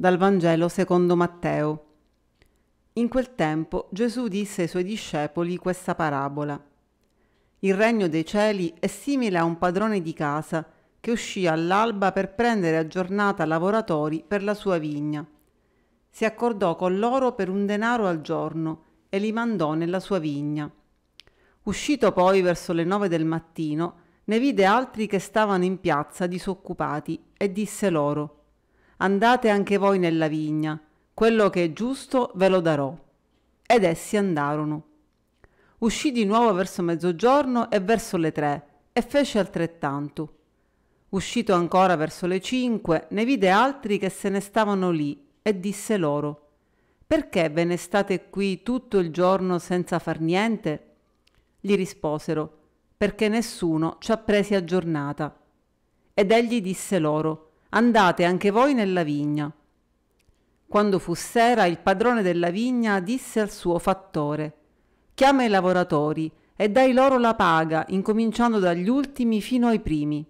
dal Vangelo secondo Matteo. In quel tempo Gesù disse ai suoi discepoli questa parabola. Il regno dei cieli è simile a un padrone di casa che uscì all'alba per prendere a giornata lavoratori per la sua vigna. Si accordò con loro per un denaro al giorno e li mandò nella sua vigna. Uscito poi verso le nove del mattino, ne vide altri che stavano in piazza disoccupati e disse loro andate anche voi nella vigna, quello che è giusto ve lo darò. Ed essi andarono. Uscì di nuovo verso mezzogiorno e verso le tre, e fece altrettanto. Uscito ancora verso le cinque, ne vide altri che se ne stavano lì, e disse loro, Perché ve ne state qui tutto il giorno senza far niente? Gli risposero, Perché nessuno ci ha presi a giornata. Ed egli disse loro, andate anche voi nella vigna. Quando fu sera, il padrone della vigna disse al suo fattore, chiama i lavoratori e dai loro la paga, incominciando dagli ultimi fino ai primi.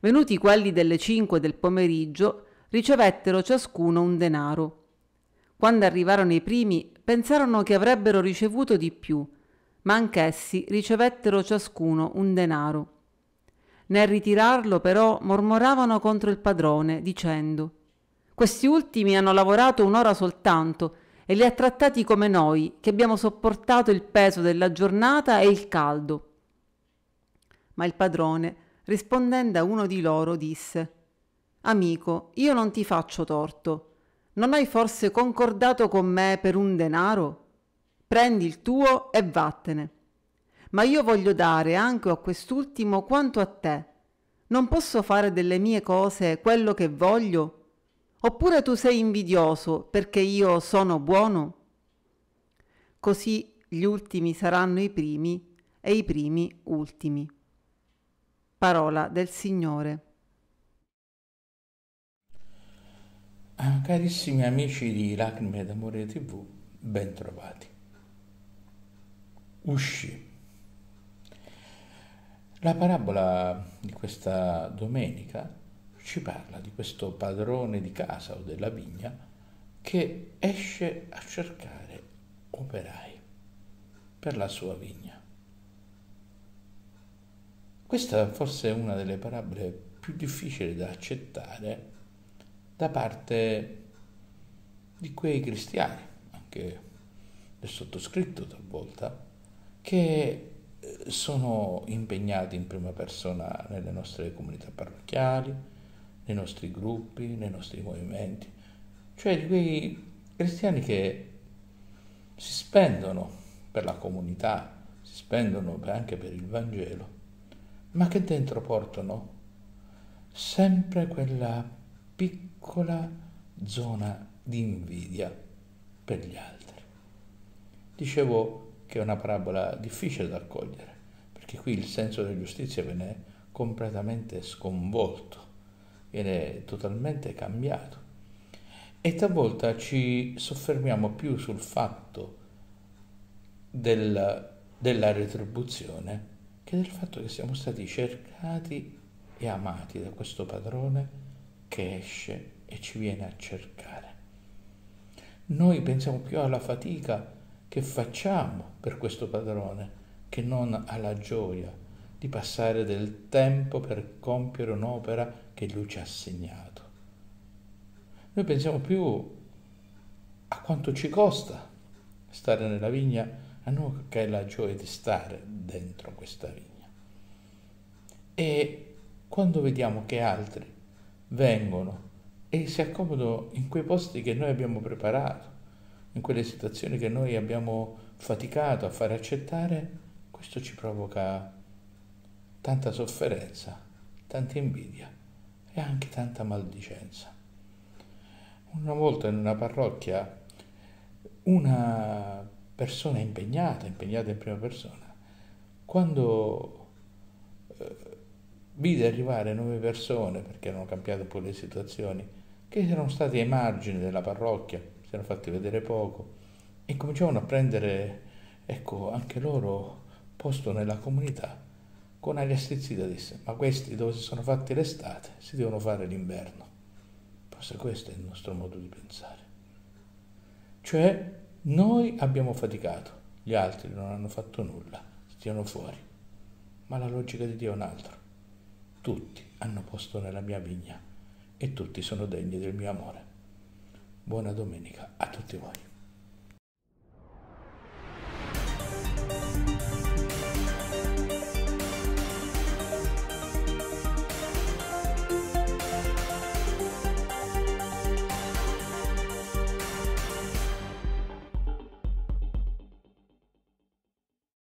Venuti quelli delle cinque del pomeriggio, ricevettero ciascuno un denaro. Quando arrivarono i primi, pensarono che avrebbero ricevuto di più, ma anch'essi ricevettero ciascuno un denaro. Nel ritirarlo però mormoravano contro il padrone dicendo questi ultimi hanno lavorato un'ora soltanto e li ha trattati come noi, che abbiamo sopportato il peso della giornata e il caldo. Ma il padrone, rispondendo a uno di loro, disse Amico, io non ti faccio torto. Non hai forse concordato con me per un denaro? Prendi il tuo e vattene ma io voglio dare anche a quest'ultimo quanto a te. Non posso fare delle mie cose quello che voglio? Oppure tu sei invidioso perché io sono buono? Così gli ultimi saranno i primi e i primi ultimi. Parola del Signore. Ah, carissimi amici di Lacrime d'Amore TV, bentrovati. Usci. La parabola di questa domenica ci parla di questo padrone di casa o della vigna che esce a cercare operai per la sua vigna. Questa forse è una delle parabole più difficili da accettare da parte di quei cristiani, anche del sottoscritto talvolta, che sono impegnati in prima persona nelle nostre comunità parrocchiali, nei nostri gruppi, nei nostri movimenti, cioè di quei cristiani che si spendono per la comunità, si spendono anche per il Vangelo, ma che dentro portano sempre quella piccola zona di invidia per gli altri. Dicevo, che è una parabola difficile da accogliere, perché qui il senso della giustizia viene completamente sconvolto, viene totalmente cambiato. E talvolta ci soffermiamo più sul fatto del, della retribuzione che del fatto che siamo stati cercati e amati da questo padrone che esce e ci viene a cercare. Noi pensiamo più alla fatica che facciamo per questo padrone che non ha la gioia di passare del tempo per compiere un'opera che lui ci ha assegnato. Noi pensiamo più a quanto ci costa stare nella vigna, a noi che è la gioia di stare dentro questa vigna. E quando vediamo che altri vengono e si accomodano in quei posti che noi abbiamo preparato, in quelle situazioni che noi abbiamo faticato a far accettare, questo ci provoca tanta sofferenza, tanta invidia e anche tanta maldicenza. Una volta in una parrocchia una persona impegnata, impegnata in prima persona, quando eh, vide arrivare nuove persone, perché erano cambiate poi le situazioni, che erano state ai margini della parrocchia, si erano fatti vedere poco e cominciavano a prendere, ecco, anche loro posto nella comunità. Con aria stizzita disse, ma questi dove si sono fatti l'estate si devono fare l'inverno. Forse questo è il nostro modo di pensare. Cioè, noi abbiamo faticato, gli altri non hanno fatto nulla, stiano fuori. Ma la logica di Dio è un'altra. Tutti hanno posto nella mia vigna e tutti sono degni del mio amore. Buona domenica a tutti voi.